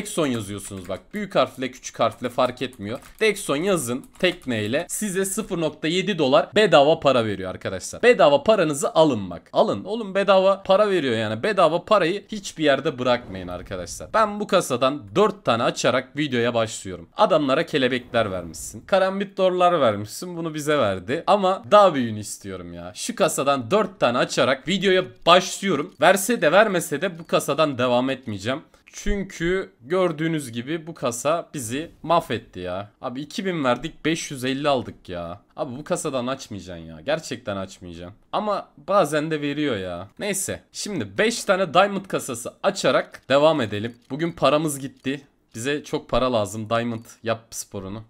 Dexon yazıyorsunuz bak. Büyük harfle küçük harfle fark etmiyor. Dexon yazın tekneyle size 0.7 dolar bedava para veriyor arkadaşlar. Bedava paranızı alın bak. Alın. Oğlum bedava para veriyor yani. Bedava parayı hiçbir yerde bırakmayın arkadaşlar. Ben bu kasadan 4 tane açarak videoya başlıyorum. Adamlara kelebekler vermişsin. karambit Karambitdorlar vermişsin. Bunu bize verdi. Ama daha büyüğünü istiyorum ya. Şu kasadan 4 tane açarak videoya başlıyorum. Verse de vermese de bu kasadan devam etmeyeceğim. Çünkü gördüğünüz gibi bu kasa bizi mahvetti ya. Abi 2000 verdik 550 aldık ya. Abi bu kasadan açmayacaksın ya. Gerçekten açmayacaksın. Ama bazen de veriyor ya. Neyse. Şimdi 5 tane diamond kasası açarak devam edelim. Bugün paramız gitti. Bize çok para lazım. Diamond yap sporunu.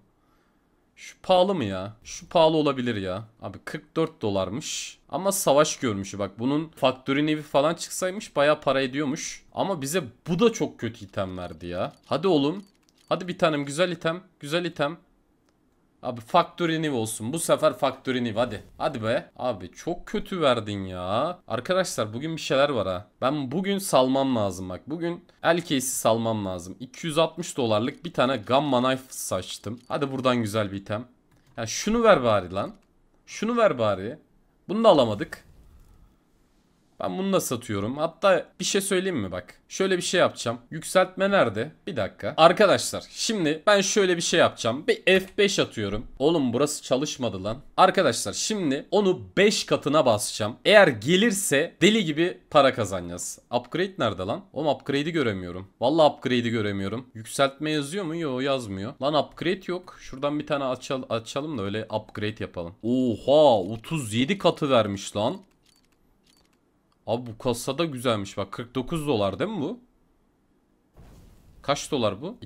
Şu pahalı mı ya? Şu pahalı olabilir ya. Abi 44 dolarmış. Ama savaş görmüşü bak bunun faktörün evi falan çıksaymış baya para ediyormuş. Ama bize bu da çok kötü item verdi ya. Hadi oğlum. Hadi bir tanem güzel item. Güzel item. Abi Factory olsun. Bu sefer Factory hadi. Hadi be. Abi çok kötü verdin ya. Arkadaşlar bugün bir şeyler var ha. Ben bugün salmam lazım bak. Bugün el case'i salmam lazım. 260 dolarlık bir tane Gamma Knife saçtım. Hadi buradan güzel bir item. Ya şunu ver bari lan. Şunu ver bari. Bunu da alamadık. Ben bunu da satıyorum. Hatta bir şey söyleyeyim mi bak. Şöyle bir şey yapacağım. Yükseltme nerede? Bir dakika. Arkadaşlar şimdi ben şöyle bir şey yapacağım. Bir F5 atıyorum. Oğlum burası çalışmadı lan. Arkadaşlar şimdi onu 5 katına basacağım. Eğer gelirse deli gibi para kazanacağız. Upgrade nerede lan? Oğlum upgrade'i göremiyorum. Valla upgrade'i göremiyorum. Yükseltme yazıyor mu? Yok yazmıyor. Lan upgrade yok. Şuradan bir tane açalım, açalım da öyle upgrade yapalım. Oha 37 katı vermiş lan. Abi bu kasa da güzelmiş bak 49 dolar değil mi bu? Kaç dolar bu?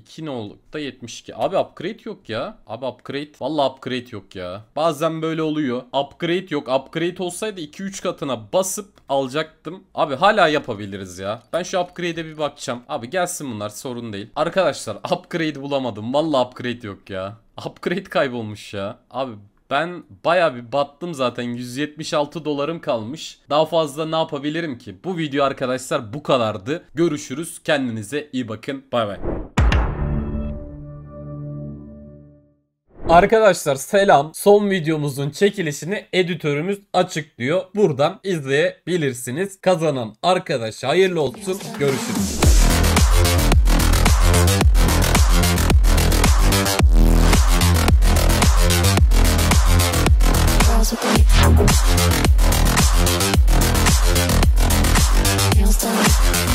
72. Abi upgrade yok ya. Abi upgrade. Valla upgrade yok ya. Bazen böyle oluyor. Upgrade yok. Upgrade olsaydı 2-3 katına basıp alacaktım. Abi hala yapabiliriz ya. Ben şu upgrade'e bir bakacağım. Abi gelsin bunlar sorun değil. Arkadaşlar upgrade bulamadım. Valla upgrade yok ya. Upgrade kaybolmuş ya. Abi ben baya bir battım zaten 176 dolarım kalmış. Daha fazla ne yapabilirim ki? Bu video arkadaşlar bu kadardı. Görüşürüz. Kendinize iyi bakın. Bay bay. Arkadaşlar selam. Son videomuzun çekilişini editörümüz açıklıyor. Buradan izleyebilirsiniz. Kazanan arkadaşa hayırlı olsun. Görüşürüz. Nails done.